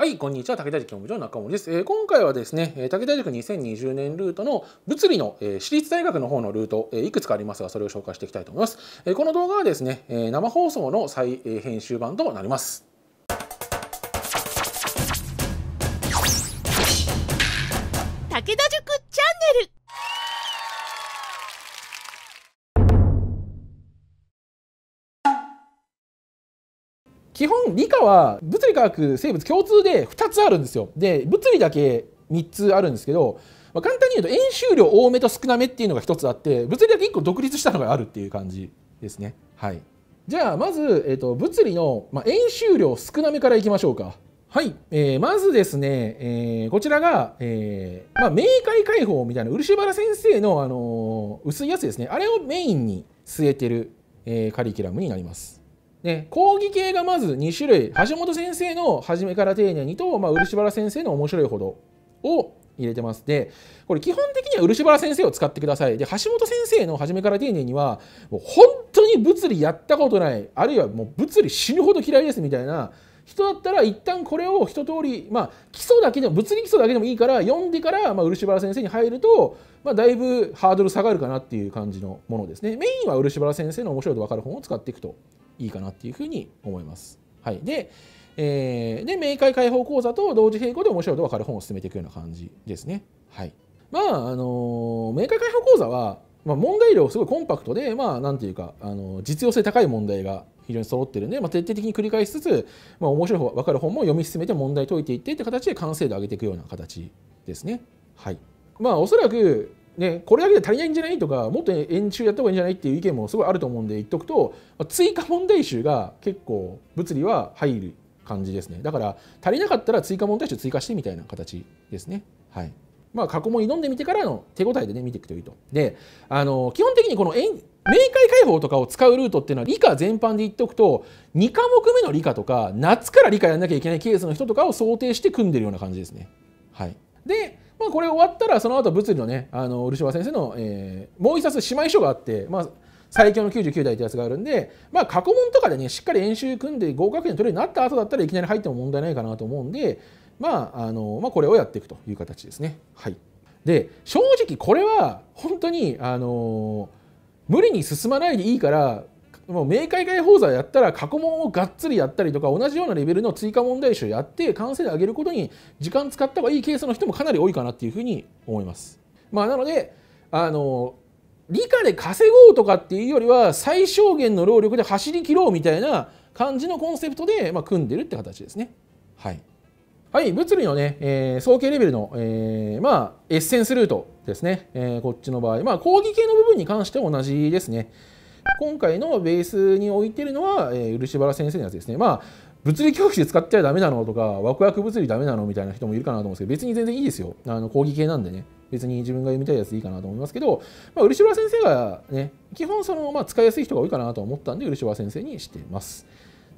はい、こんにちは。武田塾教務部長中森です。えー、今回はですね、武田塾2020年ルートの物理の、えー、私立大学の方のルート、えー、いくつかありますが、それを紹介していきたいと思います。えこの動画はですね、え生放送の再、え編集版となります。武田塾基本理科は物理化学生物共通で2つあるんですよで物理だけ3つあるんですけど、まあ、簡単に言うと円周量多めと少なめっていうのが1つあって物理だけ1個独立したのがあるっていう感じですねはいじゃあまず、えー、と物理の、まあ、円周量少なめからいきましょうかはい、えー、まずですね、えー、こちらが、えーまあ、明快解放みたいな漆原先生の、あのー、薄いやつですねあれをメインに据えてる、えー、カリキュラムになりますね、講義系がまず2種類橋本先生の初めから丁寧にと、まあ、漆原先生の面白いほどを入れてますでこれ基本的には漆原先生を使ってくださいで橋本先生の初めから丁寧にはもう本当に物理やったことないあるいはもう物理死ぬほど嫌いですみたいな人だったら一旦これを一通りまあ基礎だけでも物理基礎だけでもいいから読んでから、まあ、漆原先生に入ると、まあ、だいぶハードル下がるかなっていう感じのものですねメインは漆原先生の面白いと分かる本を使っていくといいかなっていうふうに思います。はい、で、えー、で明快解放講座と同時並行で面白いと分かる本を進めていくような感じですね。はい、まああの明快解放講座は、まあ、問題量すごいコンパクトでまあなんていうかあの実用性高い問題が非常に揃ってるんで、まあ、徹底的に繰り返しつつ、まあ、面白い分かる本も読み進めて問題解いていってって形で完成度を上げていくような形ですね。はいまあ、おそらくね、これだけで足りないんじゃないとかもっと円柱やった方がいいんじゃないっていう意見もすごいあると思うんで言っとくと追加問題集が結構物理は入る感じですねだから足りなかったら追加問題集追加してみたいな形ですねはい。まあ、過去問挑んでみてからの手応えでね見ていくといいと。であの基本的にこの明快解法とかを使うルートっていうのは理科全般で言っておくと2科目目の理科とか夏から理科やんなきゃいけないケースの人とかを想定して組んでるような感じですね。はい、でまあ、これ終わったらその後物理のねあの漆原先生の、えー、もう一冊姉妹書があって、まあ、最強の99代ってやつがあるんで、まあ、過去問とかでねしっかり演習組んで合格点取れるようになった後だったらいきなり入っても問題ないかなと思うんで、まああのまあ、これをやっていくという形ですね。はい、で正直これは本当にあの無理に進まないでいいからもう明解放座やったら過去問をがっつりやったりとか同じようなレベルの追加問題集やって完成で上げることに時間使った方がいいケースの人もかなり多いかなっていうふうに思います。まあ、なのであの理科で稼ごうとかっていうよりは最小限の労力で走り切ろうみたいな感じのコンセプトで、まあ、組んでるって形ですね。はい、はい、物理のね、えー、総計レベルの、えー、まあ、エッセンスルートですね、えー、こっちの場合、まあ、講義系の部分に関しては同じですね。今回のベースに置いてるのは、え漆原先生のやつですね。まあ物理教室使っちゃダメなのとか、ワクワク物理ダメなのみたいな人もいるかなと思うんですけど、別に全然いいですよ。あの講義系なんでね。別に自分が読みたいやつでいいかなと思いますけど、まあ、漆原先生がね、基本その、まあ、使いやすい人が多いかなと思ったんで、漆原先生にしてます。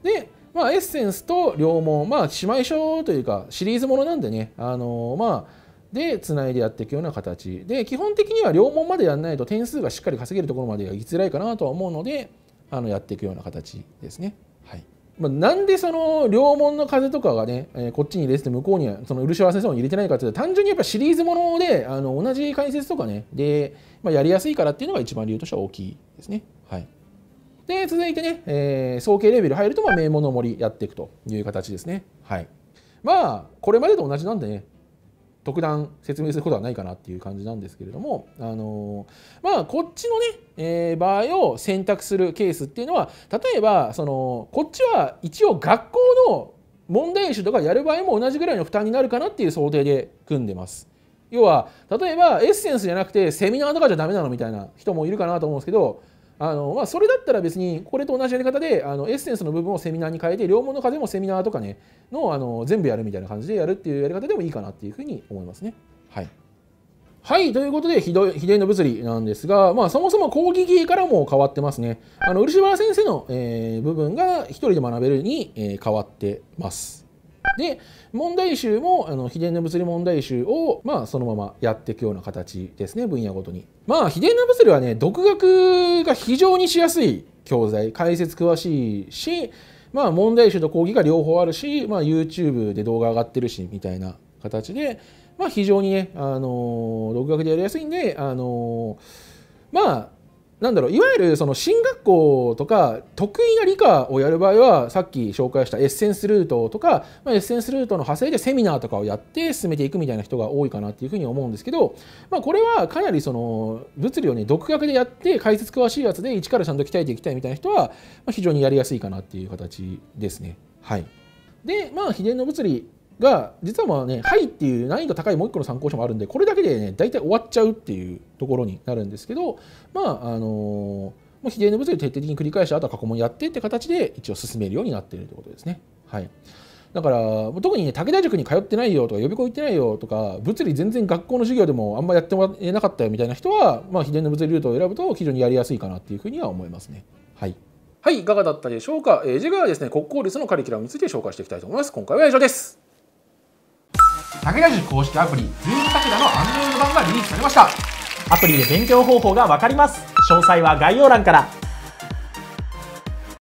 で、まあ、エッセンスと両門、まあ、姉妹書というか、シリーズものなんでね、あのまあ、でつないでやっていくような形で基本的には両門までやんないと点数がしっかり稼げるところまでは行きづらいかなとは思うのであのやっていくような形ですね。はいまあ、なんでその両門の風とかがね、えー、こっちに入れて向こうにはその漆原先生を入れてないかっていうと単純にやっぱシリーズものであの同じ解説とかねで、まあ、やりやすいからっていうのが一番理由としては大きいですね。はい、で続いてね、えー、総計レベル入るとまあ名門の森やっていくという形ですね。はい、まあこれまでと同じなんでね特段説明することはないかなっていう感じなんですけれども、あのまあ、こっちのね、えー、場合を選択するケースっていうのは例えばそのこっちは一応学校の問題集とかやる場合も同じぐらいの負担になるかなっていう想定で組んでます。要は例えばエッセンスじゃなくてセミナーとかじゃダメなのみたいな人もいるかなと思うんですけどあのまあ、それだったら別にこれと同じやり方であのエッセンスの部分をセミナーに変えて両門の風もセミナーとかねのあの全部やるみたいな感じでやるっていうやり方でもいいかなっていうふうに思いますね。はい、はい、ということで、ひどい、秘伝の物理なんですが、まあ、そもそも講義系からも変わってますね。あの、漆原先生の、えー、部分が一人で学べるに、えー、変わってます。で問題集もあの秘伝の物理問題集を、まあ、そのままやっていくような形ですね分野ごとに。まあ秘伝の物理はね独学が非常にしやすい教材解説詳しいし、まあ、問題集と講義が両方あるし、まあ、YouTube で動画上がってるしみたいな形で、まあ、非常にね、あの独学でやりやすいんで、あのまあなんだろういわゆるその進学校とか得意な理科をやる場合はさっき紹介したエッセンスルートとか、まあ、エッセンスルートの派生でセミナーとかをやって進めていくみたいな人が多いかなっていうふうに思うんですけど、まあ、これはかなりその物理をね独学でやって解説詳しいやつで一からちゃんと鍛えていきたいみたいな人は非常にやりやすいかなっていう形ですね。はい、でまあ秘伝の物理が実はまあね「はい」っていう難易度高いもう一個の参考書もあるんでこれだけでね大体終わっちゃうっていうところになるんですけどまああのもう比例の物理を徹底的に繰り返しあとは過去問やってって形で一応進めるようになっているってうことですね。はいだから特にね武田塾に通ってないよとか予備校行ってないよとか物理全然学校の授業でもあんまやってもらえなかったよみたいな人は、まあ、秘伝の物理ルートを選ぶと非常にやりやすいかなっていうふうには思いますね。はい、はい、いかがだったでしょうか、えー、次回はですね国公立のカリキュラムについて紹介していきたいと思います。今回は以上です武田塾公式アプリ、リング武田のアンドロイド版がリリースされました。アプリで勉強方法が分かります。詳細は概要欄から。